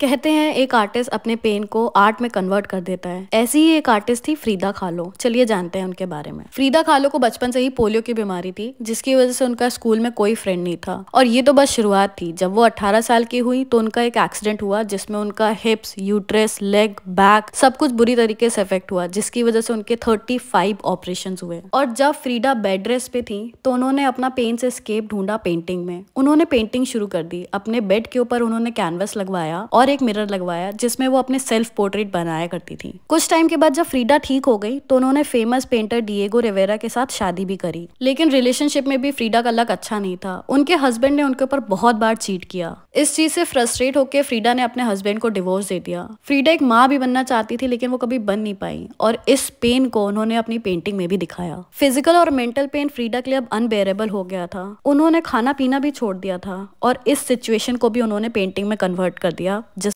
कहते हैं एक आर्टिस्ट अपने पेन को आर्ट में कन्वर्ट कर देता है ऐसी ही एक आर्टिस्ट थी फ्रीदा खालो चलिए जानते हैं उनके बारे में फ्रीदा खालो को बचपन से ही पोलियो की बीमारी थी जिसकी वजह से उनका स्कूल में कोई फ्रेंड नहीं था और ये तो बस शुरुआत थी जब वो 18 साल की हुई तो उनका एक एक्सीडेंट हुआ जिसमें उनका हिप्स यूट्रेस लेग बैक सब कुछ बुरी तरीके से इफेक्ट हुआ जिसकी वजह से उनके थर्टी फाइव ऑपरेशन हुए और जब फ्रीडा बेड रेस्ट पे थी तो उन्होंने अपना पेन से स्केप ढूंढा पेंटिंग में उन्होंने पेंटिंग शुरू कर दी अपने बेड के ऊपर उन्होंने कैनवस लगवाया और एक मिरर लगवाया जिसमें वो अपने सेल्फ पोर्ट्रेट बनाया करती थी कुछ टाइम के बाद जब फ्रीडा ठीक हो गई तो उन्होंने फेमस पेंटर डिएगो रेवेरा के साथ शादी भी करी लेकिन रिलेशनशिप में भी फ्रीडा का लक अच्छा नहीं था उनके हस्बैंड ने उनके ऊपर बहुत बार चीट किया इस चीज़ से फ्रस्ट्रेट होकर फ्रीडा ने अपने हस्बैंड को डिवोर्स दे दिया फ्रीडा एक माँ भी बनना चाहती थी लेकिन वो कभी बन नहीं पाई और इस पेन को उन्होंने अपनी पेंटिंग में भी दिखाया फिजिकल और मेंटल पेन फ्रीडा के लिए अब अनबेरेबल हो गया था उन्होंने खाना पीना भी छोड़ दिया था और इस सिचुएशन को भी उन्होंने पेंटिंग में कन्वर्ट कर दिया जिस